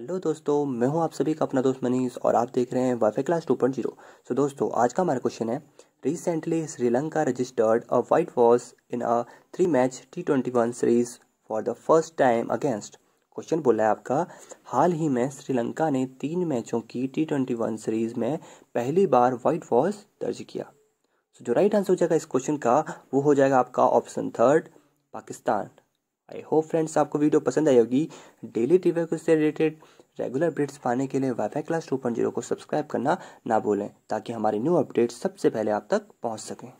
hello दोस्तों मैं हूं आप सभी का अपना दोस्त मनीष और आप देख रहे हैं WiFi class two point zero so दोस्तों आज का हमारा क्वेश्चन है recently Sri Lanka registered a whitewash in a three match T twenty one series for the first time against question बोला है आपका हाल ही में श्रीलंका ने तीन मैचों की टी ट्वेंटी वन सीरीज में पहली बार वाइट वॉस दर्ज किया सो so, जो राइट आंसर हो जाएगा इस क्वेश्चन का वो हो जाएगा आपका option third Pakistan I hope friends आपको वीडियो पसंद आई होगी डेली टीवी से रिलेटेड रेगुलर अपडेट्स पाने के लिए WiFi class two point zero को सब्सक्राइब करना ना भूलें ताकि हमारी न्यू अपडेट्स सबसे पहले आप तक पहुंच सकें